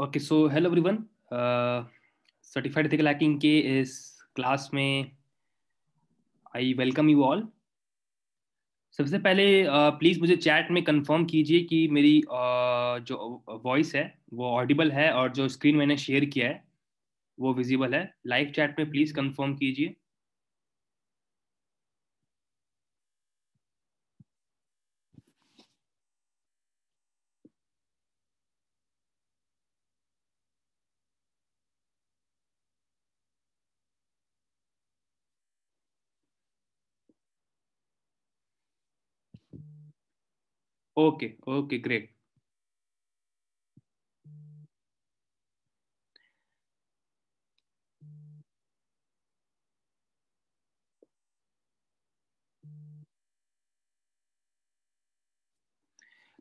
Okay so hello everyone certified थे ethical के इस क्लास में आई वेलकम यू ऑल सबसे पहले प्लीज़ uh, मुझे चैट में कंफर्म कीजिए कि मेरी uh, जो वॉइस है वो ऑडिबल है और जो स्क्रीन मैंने शेयर किया है वो विजिबल है लाइव चैट में प्लीज़ कंफर्म कीजिए ओके ओके ग्रेट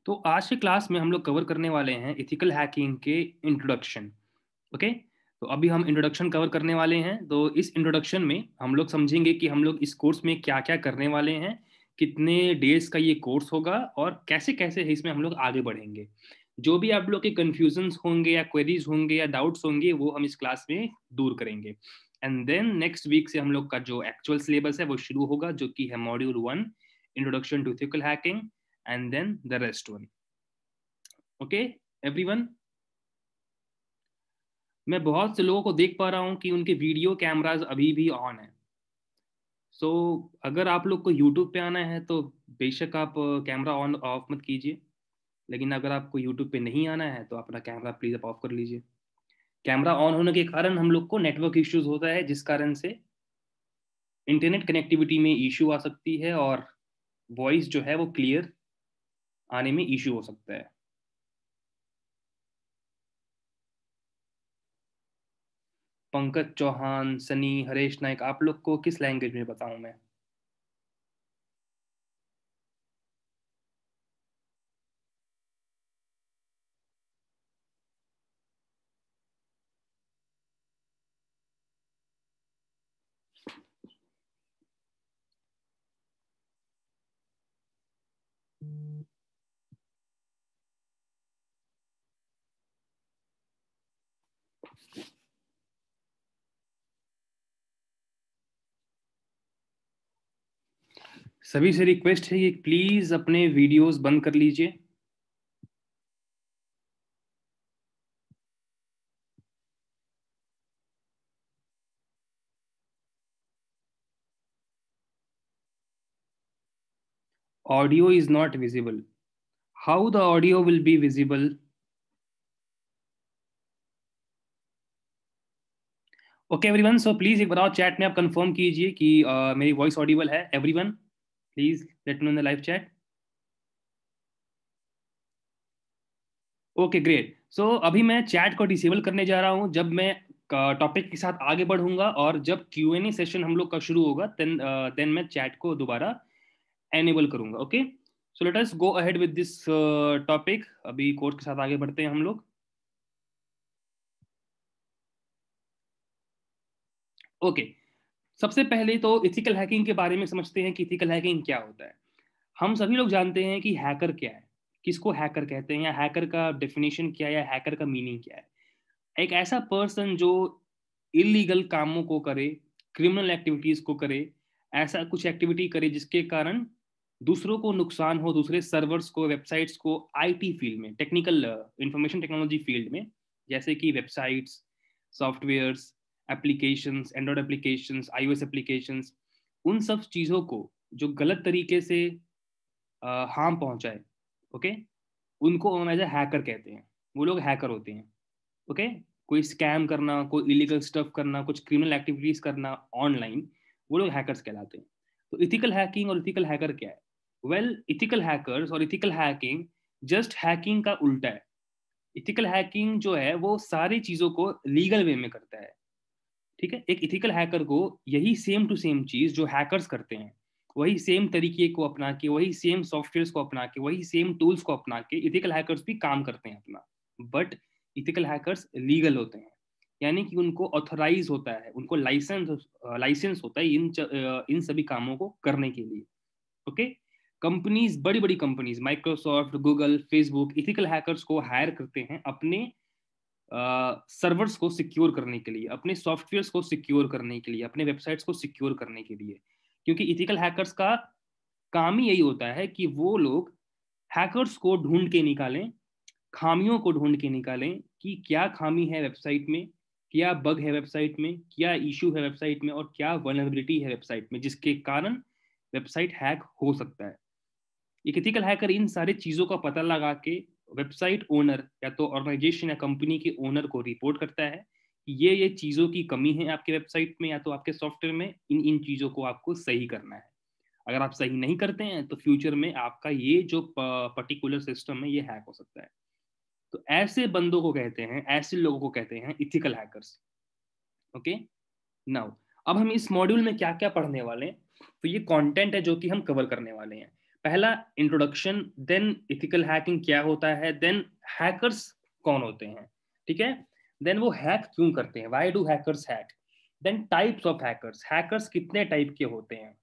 तो आज के क्लास में हम लोग कवर करने वाले हैं इथिकल हैकिंग के इंट्रोडक्शन ओके तो अभी हम इंट्रोडक्शन कवर करने वाले हैं तो इस इंट्रोडक्शन में हम लोग समझेंगे कि हम लोग इस कोर्स में क्या क्या करने वाले हैं कितने डेज का ये कोर्स होगा और कैसे कैसे इसमें हम लोग आगे बढ़ेंगे जो भी आप लोग के कन्फ्यूजन होंगे या क्वेरीज होंगे या डाउट्स होंगे वो हम इस क्लास में दूर करेंगे एंड देन नेक्स्ट वीक से हम लोग का जो एक्चुअल सिलेबस है वो शुरू होगा जो कि है module one introduction to ethical hacking and then the rest one okay every मैं बहुत से लोगों को देख पा रहा हूँ कि उनके वीडियो कैमराज अभी भी ऑन है सो तो so, अगर आप लोग को यूट्यूब पे आना है तो बेशक आप कैमरा ऑन ऑफ मत कीजिए लेकिन अगर आपको यूट्यूब पे नहीं आना है तो अपना कैमरा प्लीज़ आप ऑफ कर लीजिए कैमरा ऑन होने के कारण हम लोग को नेटवर्क इश्यूज होता है जिस कारण से इंटरनेट कनेक्टिविटी में इशू आ सकती है और वॉइस जो है वो क्लियर आने में इशू हो सकता है पंकज चौहान सनी हरेश नायक आप लोग को किस लैंग्वेज में बताऊं मैं Thank you. सभी से रिक्वेस्ट है कि प्लीज अपने वीडियोस बंद कर लीजिए audio is not visible how the audio will be visible okay everyone so please एक बताओ चैट में आप कंफर्म कीजिए कि uh, मेरी वॉइस ऑडिबल है everyone Please let me know in the live chat. Okay okay, great so so, अभी मैं चैट को डिसेबल करने जा रहा हूं जब मैं टॉपिक के साथ आगे बढ़ूंगा और जब क्यू एन ए सेशन हम लोग का शुरू होगा देन देन मैं चैट को दोबारा एनेबल करूंगा okay so let us go ahead with this topic अभी कोर्स के साथ आगे बढ़ते हैं हम लोग ओके okay. सबसे पहले तो इथिकल हैकिंग के बारे में समझते हैं कि इथिकल हैकिंग क्या होता है हम सभी लोग जानते हैं कि हैकर क्या है किसको हैकर कहते हैं या हैकर का डेफिनेशन क्या है या हैकर का मीनिंग क्या है एक ऐसा पर्सन जो इलीगल कामों को करे क्रिमिनल एक्टिविटीज को करे ऐसा कुछ एक्टिविटी करे जिसके कारण दूसरों को नुकसान हो दूसरे सर्वर्स को वेबसाइट्स को आईटी फील्ड में टेक्निकल इंफॉर्मेशन टेक्नोलॉजी फील्ड में जैसे कि websites softwares applications android applications iOS applications उन सब चीज़ों को जो गलत तरीके से हार्म पहुंचाए ओके उनको हम एज ए हैकर कहते हैं वो लोग हैकर होते हैं ओके कोई स्कैम करना कोई इलीगल स्टफ करना कुछ क्रिमिनल एक्टिविटीज करना ऑनलाइन वो लोग हैकर्स कहलाते हैं तो इथिकल हैकिंग और इथिकल हैकर क्या है वेल इथिकल हैकर्स और इथिकल हैकिंग जस्ट हैकिंग का उल्टा है इथिकल हैकिंग जो है वो सारी चीज़ों को लीगल वे में करता है ठीक है एक इथिकल हैकर को यही सेम टू सेम चीज जो हैकर्स करते हैं वही सेम तरीके को अपना के वही सेम सॉफ्टवेयर को अपना के वही सेम टूल्स को अपना के इथिकल हैकर्स भी काम करते हैं अपना बट इथिकल हैकर्स लीगल होते हैं यानी कि उनको ऑथोराइज होता है उनको लाइसेंस लाइसेंस होता है इन इन सभी कामों को करने के लिए ओके कंपनीज बड़ी बड़ी companies Microsoft Google Facebook ethical hackers को हायर करते हैं अपने सर्वर्स को सिक्योर करने के लिए अपने सॉफ्टवेयर्स को सिक्योर करने के लिए अपने वेबसाइट्स को सिक्योर करने के लिए क्योंकि इथिकल हैकर्स का काम ही यही होता है कि वो लोग हैकर्स को ढूंढ के निकालें खामियों को ढूंढ के निकालें कि क्या खामी है वेबसाइट में क्या बग है वेबसाइट में क्या इशू है वेबसाइट में और क्या वनरेबिलिटी है वेबसाइट में जिसके कारण वेबसाइट हैक हो सकता है एक इथिकल हैकर इन सारी चीज़ों का पता लगा के वेबसाइट ओनर या तो ऑर्गेनाइजेशन या कंपनी के ओनर को रिपोर्ट करता है ये ये चीज़ों की कमी है आपके वेबसाइट में या तो आपके सॉफ्टवेयर में इन इन चीज़ों को आपको सही करना है अगर आप सही नहीं करते हैं तो फ्यूचर में आपका ये जो पर्टिकुलर सिस्टम है ये हैक हो सकता है तो ऐसे बंदों को कहते हैं ऐसे लोगों को कहते हैं इथिकल हैकर्स ओके नाउ अब हम इस मॉड्यूल में क्या क्या पढ़ने वाले हैं तो ये कंटेंट है जो कि हम कवर करने वाले हैं पहला इंट्रोडक्शन देन इथिकल हैकिंग क्या होता है देन हैकर्स कौन होते हैं ठीक है देन वो हैक क्यों करते हैं why do hackers hack then types of hackers hackers कितने टाइप के होते हैं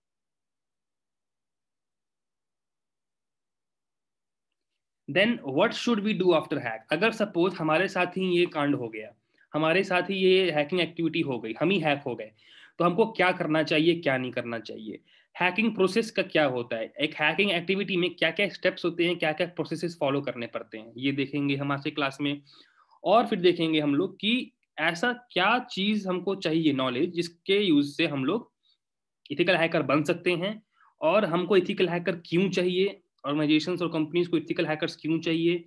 then what should we do after hack अगर सपोज हमारे साथ ही ये कांड हो गया हमारे साथ ही ये हैकिंग एक्टिविटी हो गई हम ही हैक हो गए तो हमको क्या करना चाहिए क्या नहीं करना चाहिए हैकिंग प्रोसेस का क्या होता है एक हैकिंग एक्टिविटी में क्या क्या स्टेप्स होते हैं क्या क्या प्रोसेसेस फॉलो करने पड़ते हैं ये देखेंगे हम आज के क्लास में और फिर देखेंगे हम लोग कि ऐसा क्या चीज हमको चाहिए नॉलेज जिसके यूज से हम लोग इथिकल हैकर बन सकते हैं और हमको इथिकल हैकर क्यों चाहिए ऑर्गेनाइजेशन और कंपनीज को इथिकल हैकर्स क्यों चाहिए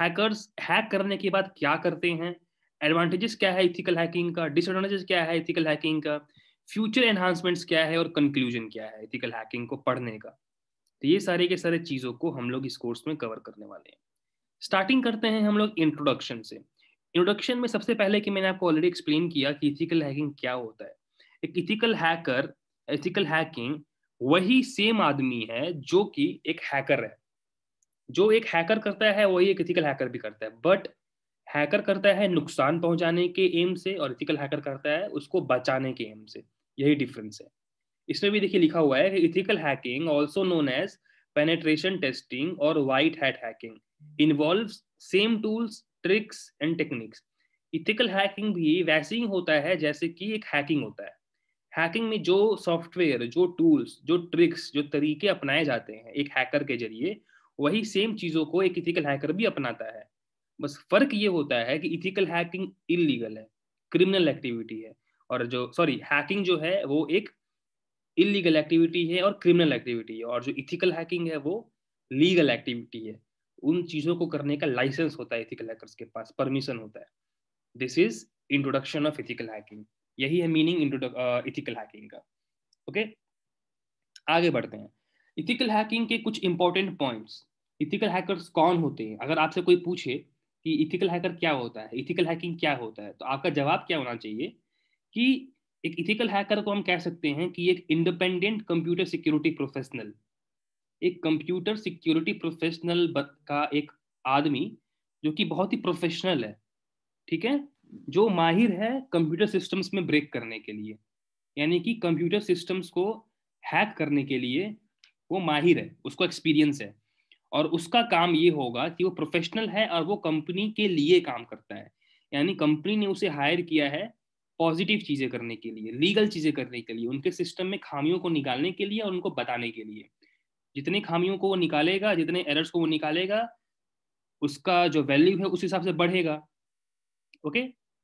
हैकर्स हैक करने के बाद क्या करते हैं एडवांटेजेस क्या है इथिकल हैकिंग का डिसएडवांटेजेस क्या है इथिकल हैकिंग का फ्यूचर एनहांसमेंट्स क्या है और कंक्लूजन क्या है एथिकल हैकिंग को पढ़ने का तो ये सारे के सारे चीज़ों को हम लोग इस कोर्स में कवर करने वाले हैं स्टार्टिंग करते हैं हम लोग इंट्रोडक्शन से इंट्रोडक्शन में सबसे पहले कि मैंने आपको ऑलरेडी एक्सप्लेन किया कि इथिकल हैकिंग क्या होता है एक इथिकल हैकर इथिकल हैकिंग वही सेम आदमी है जो कि एक हैकर है जो एक हैकर करता है वही एक इथिकल हैकर भी करता है बट हैकर करता है नुकसान पहुंचाने के एम से और इथिकल हैकर करता है उसको बचाने के एम से यही डिफरेंस है इसमें भी देखिए लिखा हुआ है ethical hacking also known as penetration testing और white hat hacking involve same tools tricks and techniques ethical hacking भी वैसे ही होता है जैसे कि एक हैकिंग होता है हैकिंग में जो सॉफ्टवेयर जो टूल्स जो ट्रिक्स जो तरीके अपनाए जाते हैं एक हैकर के जरिए वही सेम चीज़ों को एक इथिकल हैकर भी अपनाता है बस फर्क ये होता है कि इथिकल हैकिंग इलीगल है क्रिमिनल एक्टिविटी है और जो सॉरी हैकिंग जो है वो एक इलीगल एक्टिविटी है और क्रिमिनल एक्टिविटी है और जो इथिकल हैकिंग है वो लीगल एक्टिविटी है उन चीज़ों को करने का लाइसेंस होता है इथिकल हैकर्स के पास परमिशन होता है this is introduction of ethical hacking यही है मीनिंग इथिकल हैकिंग का ओके okay? आगे बढ़ते हैं इथिकल हैकिंग के कुछ इंपॉर्टेंट पॉइंट्स इथिकल हैकर्स कौन होते हैं अगर आपसे कोई पूछे कि इथिकल हैकर क्या होता है इथिकल हैकिंग क्या होता है तो आपका जवाब क्या होना चाहिए कि एक इथिकल हैकर को हम कह सकते हैं कि एक इंडिपेंडेंट कंप्यूटर सिक्योरिटी प्रोफेशनल एक कंप्यूटर सिक्योरिटी प्रोफेशनल का एक आदमी जो कि बहुत ही प्रोफेशनल है ठीक है जो माहिर है कंप्यूटर सिस्टम्स में ब्रेक करने के लिए यानी कि कंप्यूटर सिस्टम्स को हैक करने के लिए वो माहिर है उसको एक्सपीरियंस है और उसका काम ये होगा कि वो प्रोफेशनल है और वो कंपनी के लिए काम करता है यानी कंपनी ने उसे हायर किया है पॉजिटिव चीजें करने के लिए लीगल चीजें करने के लिए उनके सिस्टम में खामियों को निकालने के लिए और उनको बताने के लिए जितने खामियों को वो निकालेगा जितने एरर्स को वो निकालेगा उसका जो वैल्यू है उस हिसाब से बढ़ेगा ओके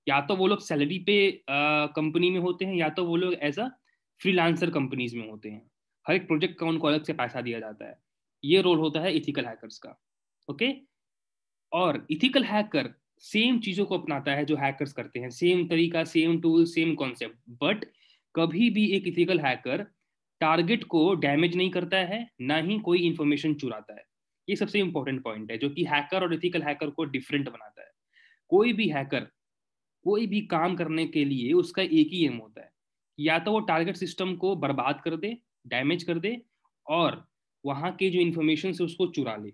या तो वो लोग सैलरी पे कंपनी में होते हैं या तो वो लोग एज अ फ्रीलांसर कंपनीज में होते हैं हर एक प्रोजेक्ट का उनको अलग से पैसा दिया जाता है ये रोल होता है इथिकल हैकर्स का ओके और इथिकल हैकर सेम चीजों को अपनाता है जो हैकर्स करते हैं सेम तरीका same tool same concept but कभी भी एक इथिकल हैकर टारगेट को डैमेज नहीं करता है ना ही कोई इंफॉर्मेशन चुराता है ये सबसे इंपॉर्टेंट पॉइंट है जो कि हैकर और इथिकल हैकर को डिफरेंट बनाता है कोई भी हैकर कोई भी काम करने के लिए उसका एक ही एम होता है या तो वो टारगेट सिस्टम को बर्बाद कर दे डैमेज कर दे और वहाँ के जो इन्फॉर्मेशन है उसको चुरा ले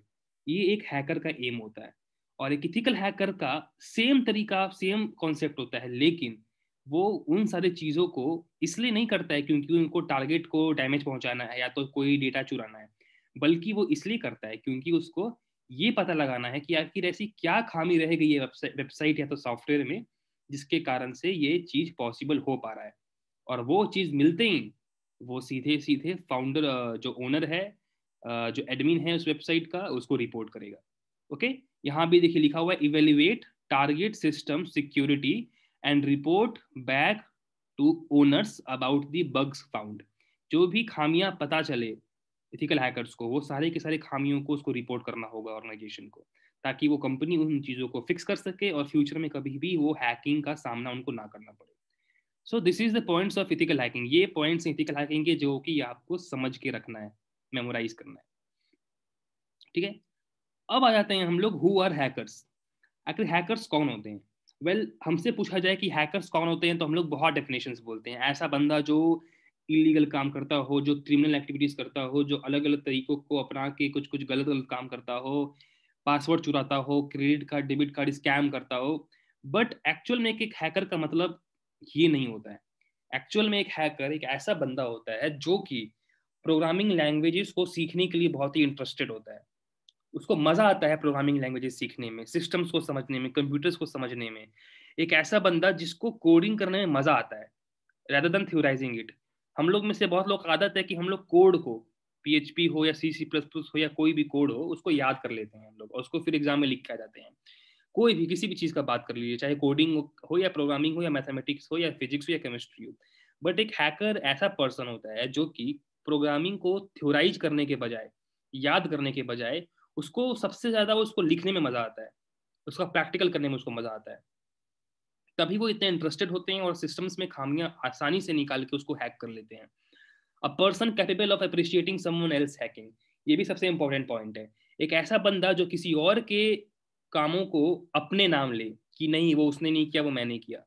ये एक हैकर का एम होता है और एक इथिकल हैकर का सेम तरीका सेम कॉन्सेप्ट होता है लेकिन वो उन सारी चीज़ों को इसलिए नहीं करता है क्योंकि उनको टारगेट को डैमेज पहुंचाना है या तो कोई डेटा चुराना है बल्कि वो इसलिए करता है क्योंकि उसको ये पता लगाना है कि आखिर ऐसी क्या खामी रह गई है वेबसाइट या तो सॉफ्टवेयर में जिसके कारण से ये चीज़ पॉसिबल हो पा रहा है और वो चीज़ मिलते ही वो सीधे सीधे फाउंडर जो ओनर है जो एडमिन है उस वेबसाइट का उसको रिपोर्ट करेगा ओके यहाँ भी देखिए लिखा हुआ है evaluate target system security and report back to owners about the bugs found जो भी खामियां पता चले इथिकल हैकर्स को वो सारे के सारे खामियों को उसको रिपोर्ट करना होगा ऑर्गेनाइजेशन को ताकि वो कंपनी उन चीज़ों को फिक्स कर सके और फ्यूचर में कभी भी वो हैकिंग का सामना उनको ना करना पड़े so this is the points of ethical hacking ये पॉइंट्स इथिकल हैकिंग के जो कि आपको समझ के रखना है मेमोराइज करना है ठीक है अब आ जाते हैं हम लोग हु आर हैकर्स आखिर हैकर्स कौन होते हैं वेल well, हमसे पूछा जाए कि हैकर्स कौन होते हैं तो हम लोग बहुत डेफिनेशन बोलते हैं ऐसा बंदा जो इलीगल काम करता हो जो क्रिमिनल एक्टिविटीज करता हो जो अलग अलग तरीकों को अपना के कुछ कुछ गलत गलत काम करता हो पासवर्ड चुराता हो credit card debit card scam करता हो बट एक्चुअल में एक, एक हैकर का मतलब ये नहीं होता है एक्चुअल में एक हैकर एक ऐसा बंदा होता है जो कि प्रोग्रामिंग लैंग्वेजेस को सीखने के लिए बहुत ही इंटरेस्टेड होता है उसको मजा आता है प्रोग्रामिंग लैंग्वेजेस सीखने में सिस्टम्स को समझने में कंप्यूटर्स को समझने में एक ऐसा बंदा जिसको कोडिंग करने में मजा आता है रेदर देन थ्योराइजिंग इट हम लोग में से बहुत लोग आदत है कि हम लोग कोड को पी हो या सी सी प्लस प्लस हो या कोई भी कोड हो उसको याद कर लेते हैं हम लोग और उसको फिर एग्जाम में लिख के आ जाते हैं कोई भी किसी भी चीज़ का बात कर लीजिए चाहे कोडिंग हो या प्रोग्रामिंग हो या मैथमेटिक्स हो या फिजिक्स हो या केमिस्ट्री हो बट एक हैकर ऐसा पर्सन होता है जो कि प्रोग्रामिंग को थ्योराइज करने के बजाय याद करने के बजाय उसको सबसे ज़्यादा वो उसको लिखने में मज़ा आता है उसका प्रैक्टिकल करने में उसको मज़ा आता है तभी वो इतने इंटरेस्टेड होते हैं और सिस्टम्स में खामियां आसानी से निकाल के उसको हैक कर लेते हैं a person capable of appreciating someone else hacking ये भी सबसे इंपॉर्टेंट पॉइंट है एक ऐसा बंदा जो किसी और के कामों को अपने नाम ले कि नहीं वो उसने नहीं किया वो मैंने किया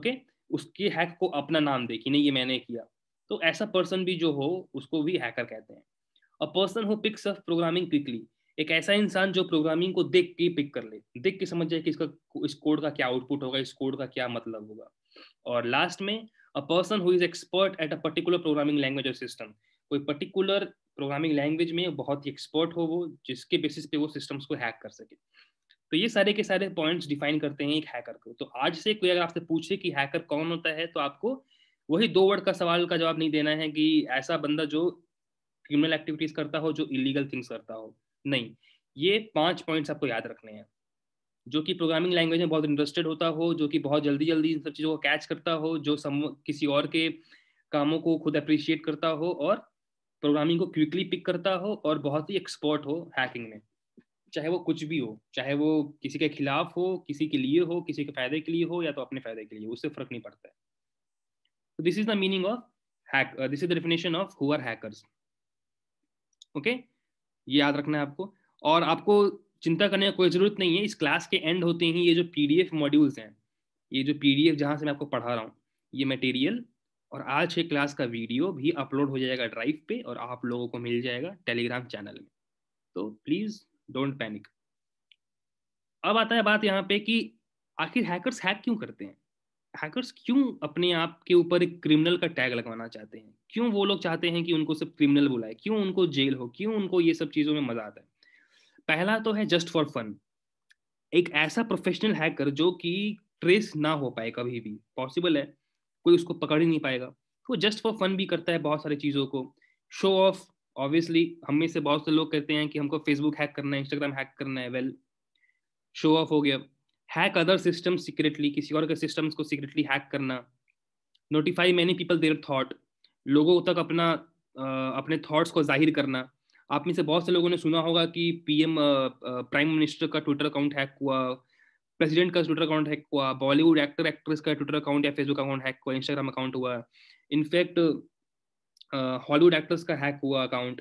ओके उसके हैक को अपना नाम दे कि नहीं ये मैंने किया तो ऐसा पर्सन भी जो हो उसको भी हैकर कहते हैं a person who picks up programming quickly एक ऐसा इंसान जो प्रोग्रामिंग को देख के पिक कर ले देख के समझ जाए कि इसका इस कोड का क्या आउटपुट होगा इस कोड का क्या मतलब होगा और लास्ट में a person who is expert at a particular programming language और सिस्टम कोई पर्टिकुलर प्रोग्रामिंग लैंग्वेज में बहुत ही एक्सपर्ट हो वो जिसके बेसिस पे वो सिस्टम्स को हैक कर सके तो ये सारे के सारे पॉइंट्स डिफाइन करते हैं एक हैकर को तो आज से कोई अगर आपसे पूछे कि हैकर कौन होता है तो आपको वही दो वर्ड का सवाल का जवाब नहीं देना है कि ऐसा बंदा जो क्रिमिनल एक्टिविटीज करता हो जो इलीगल थिंग्स करता हो नहीं ये पांच पॉइंट्स आपको याद रखने हैं जो कि प्रोग्रामिंग लैंग्वेज में बहुत इंटरेस्टेड होता हो जो कि बहुत जल्दी जल्दी इन सब चीज़ों को कैच करता हो जो सम किसी और के कामों को खुद अप्रिशिएट करता हो और प्रोग्रामिंग को क्विकली पिक करता हो और बहुत ही एक्सपर्ट हो हैकिंग में चाहे वो कुछ भी हो चाहे वो किसी के खिलाफ हो किसी के लिए हो किसी के फायदे के लिए हो या तो अपने फायदे के लिए उससे फर्क नहीं पड़ता है तो this is the meaning of hack this is the definition of who are hacker okay ये याद रखना है आपको और आपको चिंता करने की कोई ज़रूरत नहीं है इस क्लास के एंड होते ही ये जो पी मॉड्यूल्स हैं ये जो पी डी जहाँ से मैं आपको पढ़ा रहा हूँ ये मटेरियल और आज के क्लास का वीडियो भी अपलोड हो जाएगा ड्राइव पे और आप लोगों को मिल जाएगा टेलीग्राम चैनल में तो प्लीज़ डोंट पैनिक अब आता है बात यहाँ पे कि आखिर हैकर्स हैक क्यों करते हैं हैकर्स क्यों अपने आप के ऊपर एक क्रिमिनल का टैग लगवाना चाहते हैं क्यों वो लोग चाहते हैं कि उनको सिर्फ क्रिमिनल बुलाए क्यों उनको जेल हो क्यों उनको ये सब चीज़ों में मजा आता है पहला तो है जस्ट फॉर फन एक ऐसा प्रोफेशनल हैकर जो कि ट्रेस ना हो पाए कभी भी पॉसिबल है कोई उसको पकड़ ही नहीं पाएगा वो जस्ट फॉर फन भी करता है बहुत सारी चीज़ों को शो ऑफ ऑब्वियसली हम में से बहुत से लोग कहते हैं कि हमको फेसबुक हैक करना है इंस्टाग्राम हैक करना है वेल शो ऑफ हो गया हैक अदर सिस्टम सीक्रेटली किसी और के सिस्टम्स को सीक्रेटली हैक करना notify many people their thought लोगों तक अपना अपने थॉट्स को जाहिर करना आप में से बहुत से लोगों ने सुना होगा कि पीएम प्राइम मिनिस्टर का ट्विटर अकाउंट हैक हुआ प्रेसिडेंट का ट्विटर अकाउंट हैक हुआ बॉलीवुड एक्टर एक्ट्रेस का ट्विटर अकाउंट या फेसबुक अकाउंट हैक हुआ इंस्टाग्राम अकाउंट हुआ इनफैक्ट हॉलीवुड एक्टर्स का हैक हुआ अकाउंट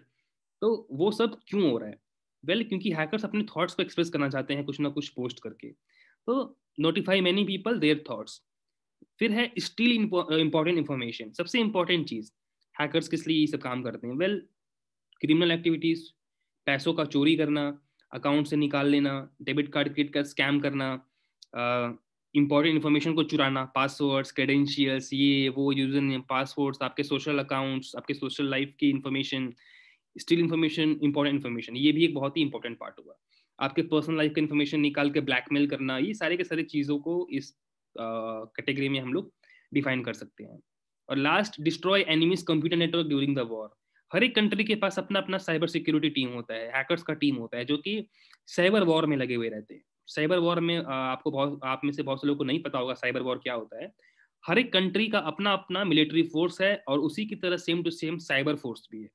तो वो सब क्यों हो रहा है वेल well, क्योंकि हैकर्स अपने थॉट्स को एक्सप्रेस करना चाहते हैं कुछ ना कुछ पोस्ट करके तो notify many people their thoughts फिर है स्टिल इंपॉर्टेंट इंफॉर्मेशन सबसे इंपॉर्टेंट चीज़ हैकर्स किस लिए ये सब काम करते हैं वेल क्रिमिनल एक्टिविटीज़ पैसों का चोरी करना अकाउंट से निकाल लेना debit card credit card scam करना इंपॉर्टेंट uh, इन्फॉर्मेशन को चुराना पासवर्ड्स क्रेडेंशियल्स ये वो यूजर नेम पासवर्ड्स आपके सोशल अकाउंट्स आपके सोशल लाइफ की information still information important information ये भी एक बहुत ही इंपॉर्टेंट पार्ट हुआ आपके पर्सनल लाइफ का इन्फॉर्मेशन निकाल के ब्लैकमेल करना ये सारे के सारे चीज़ों को इस कैटेगरी में हम लोग डिफाइन कर सकते हैं और last destroy enemies computer network during the war हर एक कंट्री के पास अपना अपना साइबर सिक्योरिटी टीम होता है हैकर्स का टीम होता है जो कि साइबर वॉर में लगे हुए रहते हैं साइबर वॉर में आपको बहुत आप में से बहुत से लोगों को नहीं पता होगा साइबर वॉर क्या होता है हर एक कंट्री का अपना अपना मिलिट्री फोर्स है और उसी की तरह same to same cyber force भी है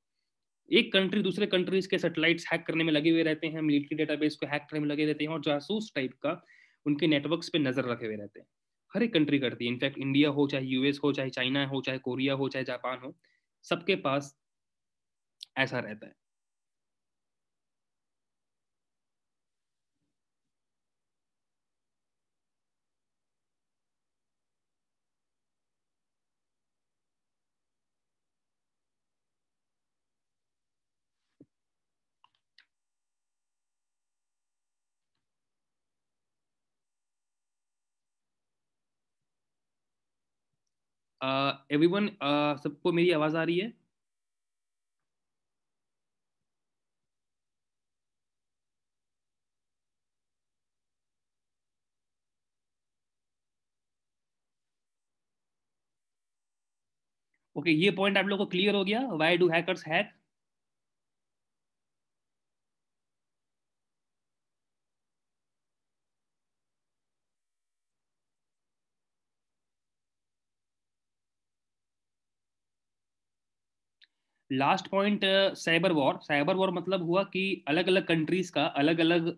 एक कंट्री दूसरे कंट्रीज के सेटेलाइट्स हैक करने में लगे हुए रहते हैं मिलिट्री डेटाबेस को हैक करने में लगे रहते हैं और जासूस टाइप का उनके नेटवर्क पे नजर रखे हुए रहते हैं हर एक कंट्री करती है इनफैक्ट इंडिया हो चाहे यूएस हो चाहे चाइना हो चाहे कोरिया हो चाहे जापान हो सबके पास ऐसा रहता है एवरी वन सबको मेरी आवाज़ आ रही है ओके okay, ये पॉइंट आप लोगों को क्लियर हो गया why do hackers hack last point cyber war cyber war मतलब हुआ कि अलग अलग कंट्रीज का अलग अलग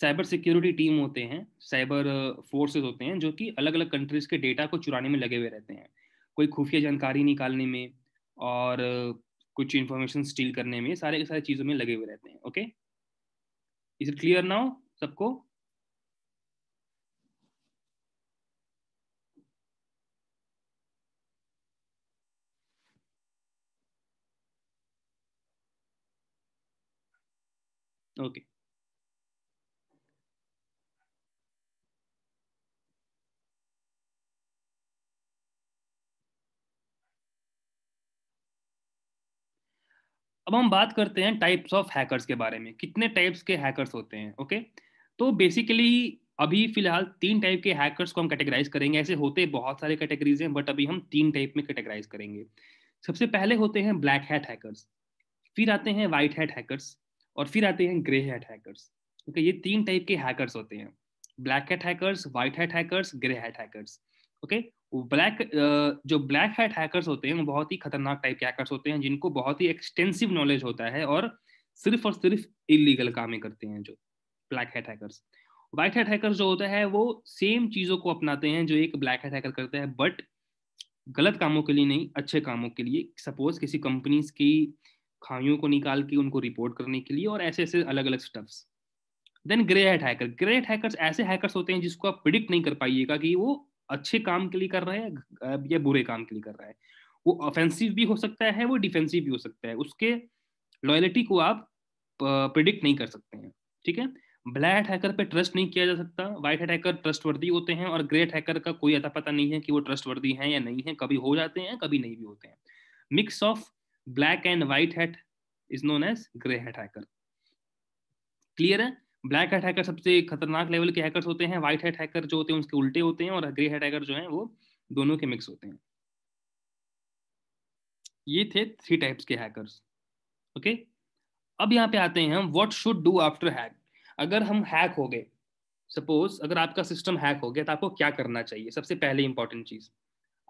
साइबर सिक्योरिटी टीम होते हैं साइबर फोर्सेस uh, होते हैं जो कि अलग अलग कंट्रीज के डेटा को चुराने में लगे हुए रहते हैं कोई खुफिया जानकारी निकालने में और uh, कुछ इंफॉर्मेशन स्टील करने में सारे के सारे चीज़ों में लगे हुए रहते हैं okay is it clear now सबको Okay. अब हम बात करते हैं टाइप्स ऑफ हैकर्स के बारे में कितने टाइप्स के हैकर्स होते हैं ओके तो बेसिकली अभी फिलहाल तीन टाइप के हैकर्स को हम कैटेगराइज करेंगे ऐसे होते बहुत सारे कैटेगरीज हैं बट अभी हम तीन टाइप में कैटेगराइज करेंगे सबसे पहले होते हैं ब्लैक हैट हैकर्स फिर आते हैं वाइट हैट हैकर्स और फिर आते हैं ग्रे हैट हैकर्स ओके ये तीन टाइप के हैकर्स होते हैं black hat hackers white hat hackers grey hat hackers okay black जो ब्लैक हैट हैकर्स होते हैं वो बहुत ही खतरनाक टाइप के हैकर्स होते हैं जिनको बहुत ही एक्सटेंसिव नॉलेज होता है और सिर्फ और सिर्फ इलीगल कामें करते हैं जो black hat hackers white hat hackers जो होता है वो सेम चीज़ों को अपनाते हैं जो एक ब्लैक हैट हैकर करता है बट गलत कामों के लिए नहीं अच्छे कामों के लिए सपोज किसी कंपनीज की खाइयों को निकाल के उनको रिपोर्ट करने के लिए और ऐसे ऐसे अलग अलग steps then grey head hacker grey head hackers ऐसे हैकर्स होते हैं जिसको आप प्रिडिक्ट नहीं कर पाइएगा कि वो अच्छे काम के लिए कर रहा है या बुरे काम के लिए कर रहा है वो ऑफेंसिव भी हो सकता है वो डिफेंसिव भी हो सकता है उसके लॉयलिटी को आप प्रिडिक्ट नहीं कर सकते हैं ठीक है ब्लैक हैकर पे ट्रस्ट नहीं किया जा सकता व्हाइट हेड हैकर ट्रस्ट वर्दी होते हैं और ग्रेट हैकर का कोई अता पता नहीं है कि वो ट्रस्ट वर्दी है या नहीं है कभी हो जाते हैं कभी नहीं भी होते हैं mix of black and white hat is known as grey hat hacker clear है ब्लैक हैट हैकर सबसे खतरनाक लेवल के हैकर होते हैं व्हाइट हैट हैकर जो होते हैं उसके उल्टे होते हैं और ग्रे हैट हैकर जो है वो दोनों के मिक्स होते हैं ये थे थ्री टाइप्स के हैकर्स ओके अब यहाँ पे आते हैं हम what should do after hack अगर हम हैक हो गए सपोज अगर आपका सिस्टम हैक हो गया तो आपको क्या करना चाहिए सबसे पहले इंपॉर्टेंट चीज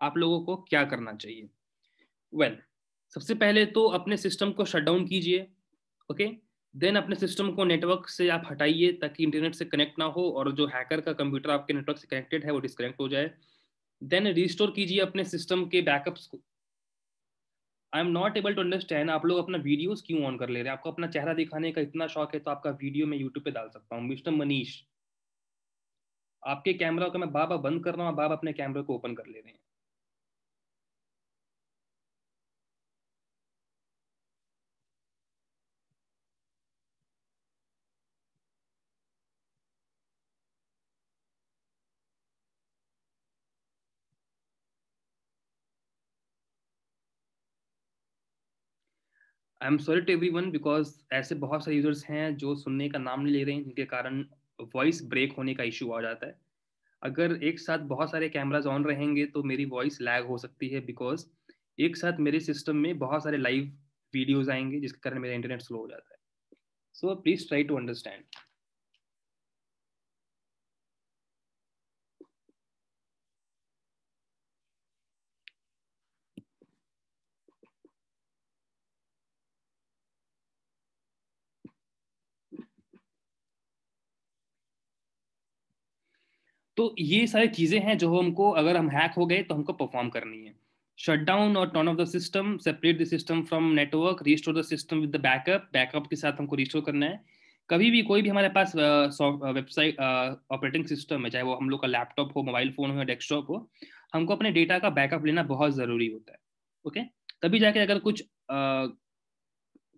आप लोगों को क्या करना चाहिए वेल well, सबसे पहले तो अपने सिस्टम को शट डाउन कीजिए ओके देन अपने सिस्टम को नेटवर्क से आप हटाइए ताकि इंटरनेट से कनेक्ट ना हो और जो हैकर का कंप्यूटर आपके नेटवर्क से कनेक्टेड है वो डिसकनेक्ट हो जाए देन रिस्टोर कीजिए अपने सिस्टम के बैकअप्स को I am not able to understand आप लोग अपना वीडियोस क्यों ऑन कर ले रहे हैं आपको अपना चेहरा दिखाने का इतना शौक है तो आपका वीडियो मैं यूट्यूब पे डाल सकता हूँ मिस्टर मनीष आपके कैमरा का मैं बाबा बंद कर रहा हूँ बाबा अपने कैमरे को ओपन कर ले रहे हैं I am sorry to everyone because ऐसे बहुत सारे यूजर्स हैं जो सुनने का नाम नहीं ले रहे हैं जिनके कारण वॉइस ब्रेक होने का इशू आ जाता है अगर एक साथ बहुत सारे कैमराज ऑन रहेंगे तो मेरी वॉइस लैग हो सकती है बिकॉज एक साथ मेरे सिस्टम में बहुत सारे लाइव वीडियोज आएंगे जिसके कारण मेरा इंटरनेट स्लो हो जाता है so please try to understand तो ये सारी चीजें हैं जो हमको अगर हम हैक हो गए तो हमको परफॉर्म करनी है शट डाउन और turn off the system separate the system from network restore the system with the backup backup के साथ हमको रिस्टोर करना है कभी भी कोई भी हमारे पास वेबसाइट ऑपरेटिंग सिस्टम है चाहे वो हम लोग का लैपटॉप हो मोबाइल फोन हो या डेस्कटॉप हो हमको अपने डेटा का बैकअप लेना बहुत ज़रूरी होता है ओके तभी जाके अगर कुछ आ,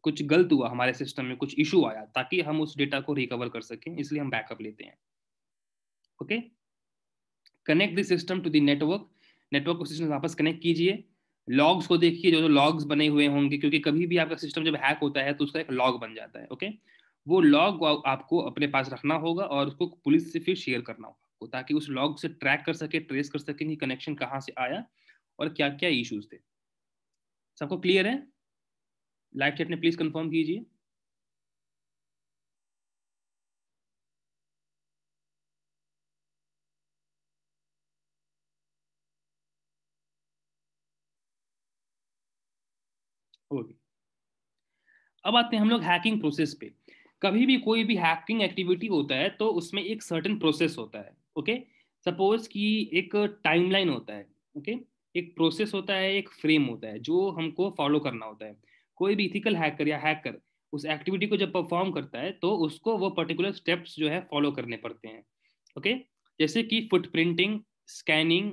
कुछ गलत हुआ हमारे सिस्टम में कुछ इशू आया ताकि हम उस डेटा को रिकवर कर सकें इसलिए हम बैकअप लेते हैं okay connect the system to the network network को सिस्टम वापस कनेक्ट कीजिए लॉग्स को देखिए जो जो लॉग्स बने हुए होंगे क्योंकि कभी भी आपका सिस्टम जब हैक होता है तो उसका एक लॉग बन जाता है ओके वो लॉग आपको अपने पास रखना होगा और उसको पुलिस से फिर शेयर करना होगा आपको ताकि उस लॉग से ट्रैक कर सके ट्रेस कर सके कि कनेक्शन कहाँ से आया और क्या क्या इश्यूज थे सबको क्लियर है लाइव चैट ने प्लीज कंफर्म कीजिए अब आते हैं हम लोग हैकिंग प्रोसेस पे कभी भी कोई भी हैकिंग एक्टिविटी होता है तो उसमें एक सर्टन प्रोसेस होता है ओके सपोज कि एक टाइमलाइन होता है ओके एक प्रोसेस होता है एक फ्रेम होता है जो हमको फॉलो करना होता है कोई भी इथिकल हैकर या हैकर उस एक्टिविटी को जब परफॉर्म करता है तो उसको वो पर्टिकुलर स्टेप्स जो है फॉलो करने पड़ते हैं ओके जैसे कि footprinting scanning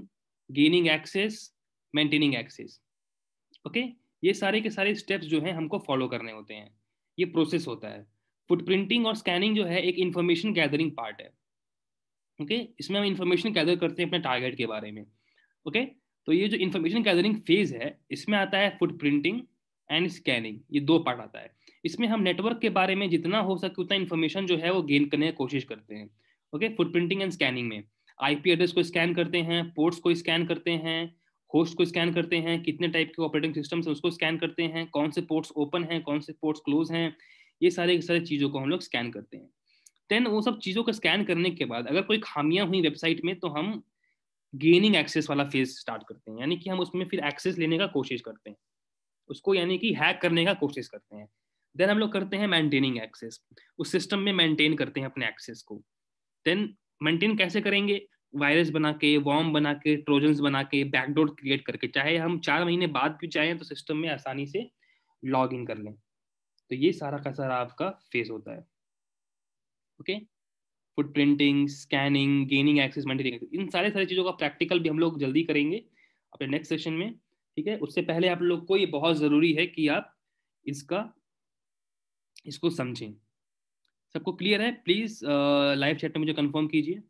gaining access maintaining access okay ये सारे के सारे स्टेप्स जो है हमको फॉलो करने होते हैं ये प्रोसेस होता है फुटप्रिंटिंग और स्कैनिंग जो है एक इन्फॉर्मेशन गैदरिंग पार्ट है ओके okay? इसमें हम इन्फॉर्मेशन गैदर करते हैं अपने टारगेट के बारे में ओके okay? तो ये जो इन्फॉर्मेशन गैदरिंग फेज है इसमें आता है फुट प्रिंटिंग एंड स्कैनिंग ये दो पार्ट आता है इसमें हम नेटवर्क के बारे में जितना हो सके उतना इन्फॉर्मेशन जो है वो गेन करने की कोशिश करते हैं okay footprinting and scanning में आईपी एड्रेस को स्कैन करते हैं पोर्ट्स को स्कैन करते हैं होस्ट को स्कैन करते हैं कितने टाइप के ऑपरेटिंग सिस्टम्स हैं उसको स्कैन करते हैं कौन से पोर्ट्स ओपन हैं कौन से पोर्ट्स क्लोज हैं ये सारे सारे चीज़ों को हम लोग स्कैन करते हैं देन वो सब चीज़ों का स्कैन करने के बाद अगर कोई खामियां हुई वेबसाइट में तो हम गेनिंग एक्सेस वाला फेज स्टार्ट करते हैं यानी कि हम उसमें फिर एक्सेस लेने का कोशिश करते हैं उसको यानी कि हैक करने का कोशिश करते हैं देन हम लोग करते हैं मेंटेनिंग एक्सेस उस सिस्टम में मेंटेन करते हैं अपने एक्सेस को देन मेंटेन कैसे करेंगे वायरस बना के वॉर्म बना के ट्रोजन्स बना के बैकडोर क्रिएट करके चाहे हम चार महीने बाद भी चाहें तो सिस्टम में आसानी से लॉग इन कर लें तो ये सारा का सारा आपका फेस होता है okay footprinting scanning gaining access maintaining इन सारे सारी चीज़ों का प्रैक्टिकल भी हम लोग जल्दी करेंगे अपने नेक्स्ट सेशन में ठीक है उससे पहले आप लोग को ये बहुत ज़रूरी है कि आप इसका इसको समझें सबको क्लियर है प्लीज़ लाइव चैट में मुझे कंफर्म कीजिए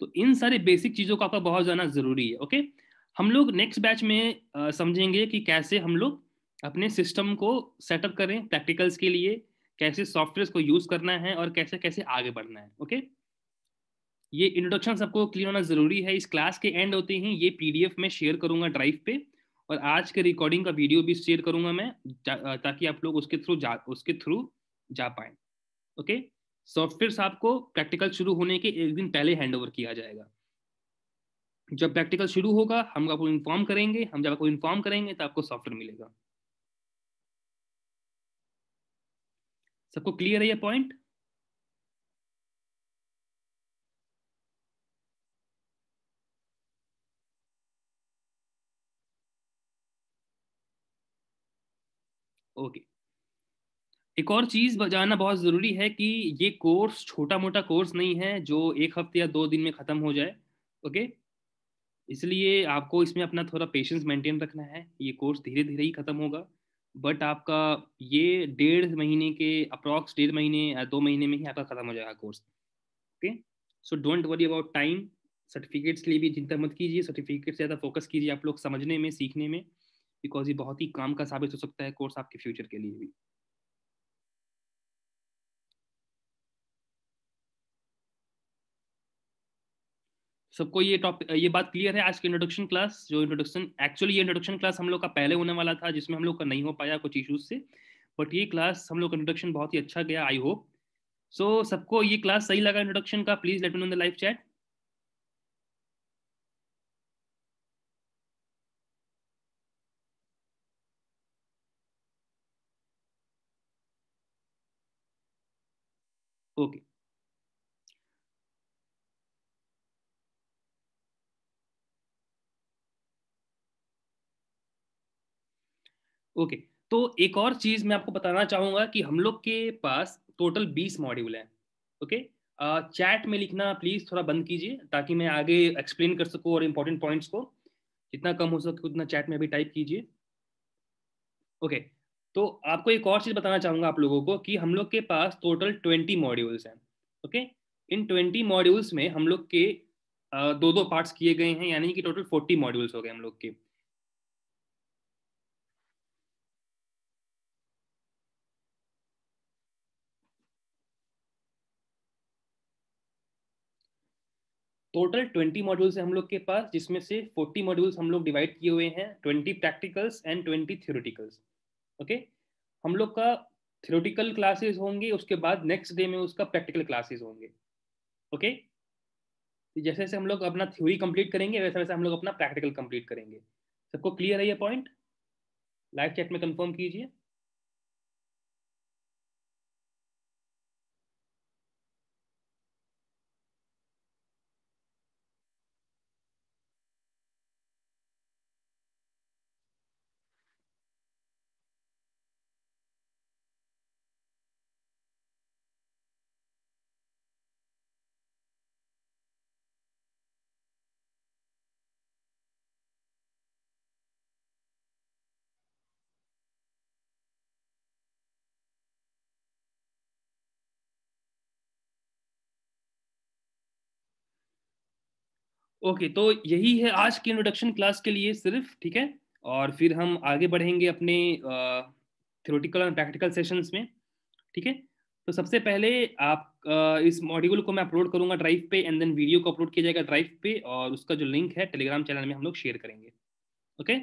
तो इन सारे बेसिक चीज़ों को आपका बहुत जाना ज़रूरी है ओके हम लोग नेक्स्ट बैच में आ, समझेंगे कि कैसे हम लोग अपने सिस्टम को सेटअप करें प्रैक्टिकल्स के लिए कैसे सॉफ्टवेयर को यूज़ करना है और कैसे कैसे आगे बढ़ना है ओके ये इंट्रोडक्शन सबको क्लियर होना ज़रूरी है इस क्लास के एंड होते ही ये पीडीएफ में शेयर करूंगा ड्राइव पे और आज के रिकॉर्डिंग का वीडियो भी शेयर करूंगा मैं ताकि आप लोग उसके थ्रू जा उसके थ्रू जा पाए ओके सॉफ्टवेयर साहब को प्रैक्टिकल शुरू होने के एक दिन पहले हैंड किया जाएगा जब प्रैक्टिकल शुरू होगा हम आपको इन्फॉर्म करेंगे हम जब आपको इन्फॉर्म करेंगे तो आपको सॉफ्टवेयर मिलेगा सबको क्लियर है ये पॉइंट ओके okay. एक और चीज जानना बहुत जरूरी है कि ये कोर्स छोटा मोटा कोर्स नहीं है जो एक हफ्ते या दो दिन में खत्म हो जाए ओके इसलिए आपको इसमें अपना थोड़ा पेशेंस मेंटेन रखना है ये कोर्स धीरे धीरे ही खत्म होगा बट आपका ये डेढ़ महीने के अप्रॉक्स डेढ़ महीने या दो महीने में ही आपका खत्म हो जाएगा course okay so don't worry about time certificates के लिए भी चिंता मत कीजिए सर्टिफिकेट से ज़्यादा फोकस कीजिए आप लोग समझने में सीखने में बिकॉज ये बहुत ही काम का साबित हो सकता है कोर्स आपके फ्यूचर के लिए भी सबको ये टॉपिक ये बात क्लियर है आज के इंट्रोडक्शन क्लास जो इंट्रोडक्शन एक्चुअली ये इंट्रोडक्शन क्लास हम लोग का पहले होने वाला था जिसमें हम लोग का नहीं हो पाया कुछ इश्यूज से बट ये क्लास हम लोग का इंट्रोडक्शन बहुत ही अच्छा गया आई होप सो सबको ये क्लास सही लगा इंट्रोडक्शन का please let me know the live chat okay okay तो एक और चीज मैं आपको बताना चाहूंगा कि हम लोग के पास टोटल बीस मॉड्यूल हैं ओके चैट में लिखना प्लीज थोड़ा बंद कीजिए ताकि मैं आगे एक्सप्लेन कर सकूँ और इम्पोर्टेंट पॉइंट्स को जितना कम हो सके उतना चैट में भी टाइप कीजिए ओके तो आपको एक और चीज़ बताना चाहूँगा आप लोगों को कि हम लोग के पास टोटल ट्वेंटी मॉड्यूल्स हैं ओके इन ट्वेंटी मॉड्यूल्स में हम लोग के दो दो पार्ट्स किए गए हैं यानी कि टोटल फोर्टी मॉड्यूल्स हो गए हम लोग के टोटल ट्वेंटी मॉड्यूल्स हैं हम लोग के पास जिसमें से फोर्टी मॉड्यूल्स हम लोग डिवाइड किए हुए हैं twenty practicals and twenty theoreticals okay हम लोग का थियोरिटिकल क्लासेस होंगे उसके बाद नेक्स्ट डे में उसका प्रैक्टिकल क्लासेस होंगे ओके जैसे जैसे हम लोग अपना थ्योरी कंप्लीट करेंगे वैसे वैसे हम लोग अपना प्रैक्टिकल कंप्लीट करेंगे सबको क्लियर है ये पॉइंट लाइव चैट में कंफर्म कीजिए ओके तो यही है आज की इंट्रोडक्शन क्लास के लिए सिर्फ ठीक है और फिर हम आगे बढ़ेंगे अपने थ्योरेटिकल और प्रैक्टिकल सेशंस में ठीक है तो सबसे पहले आप आ, इस मॉड्यूल को मैं अपलोड करूंगा ड्राइव पे एंड देन वीडियो को अपलोड किया जाएगा ड्राइव पे और उसका जो लिंक है टेलीग्राम चैनल में हम लोग शेयर करेंगे ओके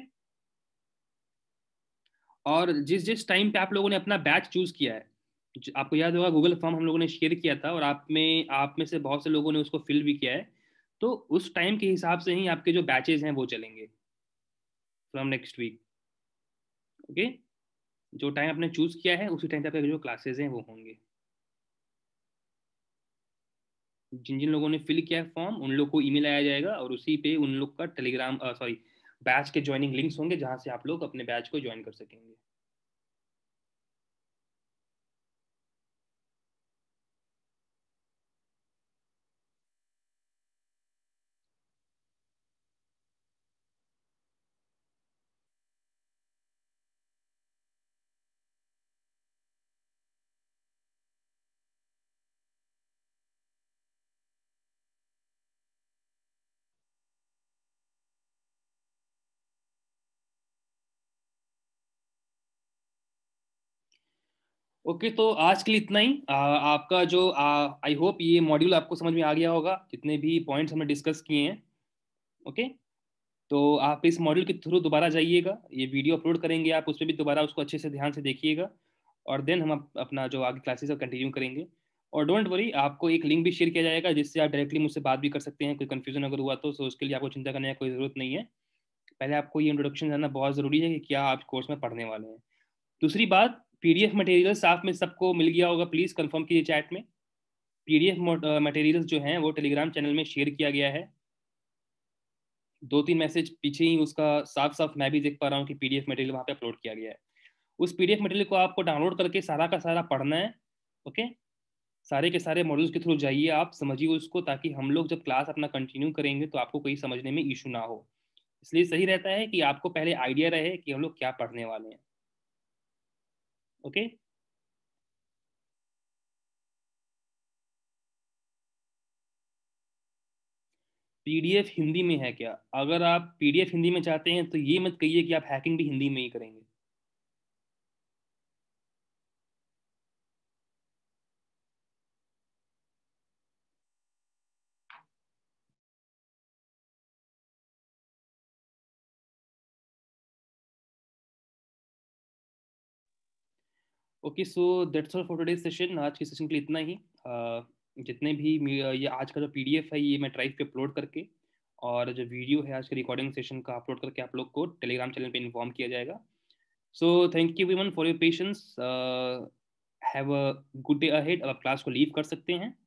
और जिस जिस टाइम पे आप लोगों ने अपना बैच चूज किया है आपको याद होगा गूगल फॉर्म हम लोगों ने शेयर किया था और आप में आप में से बहुत से लोगों ने उसको फिल भी किया है तो उस टाइम के हिसाब से ही आपके जो बैचेज हैं वो चलेंगे फ्रॉम नेक्स्ट वीक ओके जो टाइम आपने चूज किया है उसी टाइम पे आपके जो क्लासेज हैं वो होंगे जिन जिन लोगों ने फिल किया है फॉर्म उन लोग को ईमेल आया जाएगा और उसी पे उन लोग का टेलीग्राम सॉरी बैच के ज्वाइनिंग लिंक्स होंगे जहां से आप लोग अपने बैच को ज्वाइन कर सकेंगे ओके तो आज के लिए इतना ही आ, आपका जो आई होप ये मॉड्यूल आपको समझ में आ गया होगा जितने भी पॉइंट्स हमने डिस्कस किए हैं ओके तो आप इस मॉड्यूल के थ्रू दोबारा जाइएगा ये वीडियो अपलोड करेंगे आप उस पर भी दोबारा उसको अच्छे से ध्यान से देखिएगा और देन हम अपना जो आगे क्लासेस है कंटिन्यू करेंगे और डोंट वरी आपको एक लिंक भी शेयर किया जाएगा जिससे आप डायरेक्टली मुझसे बात भी कर सकते हैं कोई कन्फ्यूजन अगर हुआ तो सो उसके लिए आपको चिंता करने की कोई ज़रूरत नहीं है पहले आपको ये इंट्रोडक्शन जानना बहुत ज़रूरी है कि क्या आप कोर्स में पढ़ने वाले हैं दूसरी बात पीडीएफ मटेरियल साफ में सबको मिल गया होगा प्लीज कंफर्म कीजिए चैट में पीडीएफ मटेरियल्स जो हैं वो टेलीग्राम चैनल में शेयर किया गया है दो तीन मैसेज पीछे ही उसका साफ साफ मैं भी देख पा रहा हूँ कि पीडीएफ मटेरियल वहाँ पे अपलोड किया गया है उस पीडीएफ मटेरियल को आपको डाउनलोड करके सारा का सारा पढ़ना है ओके सारे के सारे मॉडल्स के थ्रू जाइए आप समझिए उसको ताकि हम लोग जब क्लास अपना कंटिन्यू करेंगे तो आपको कोई समझने में इशू ना हो इसलिए सही रहता है कि आपको पहले आइडिया रहे कि हम लोग क्या पढ़ने वाले हैं okay? पीडीएफ हिंदी में है क्या अगर आप पीडीएफ हिंदी में चाहते हैं तो ये मत कहिए कि आप हैकिंग भी हिंदी में ही करेंगे okay so that's all for today session आज के सेशन के लिए इतना ही जितने भी ये आज का जो पीडीएफ है ये मैं ड्राइव पे अपलोड करके और जो वीडियो है आज के रिकॉर्डिंग सेशन का अपलोड करके आप लोग को टेलीग्राम चैनल पे इन्फॉर्म किया जाएगा so thank you women for your patience have a good day ahead अब आप क्लास को लीव कर सकते हैं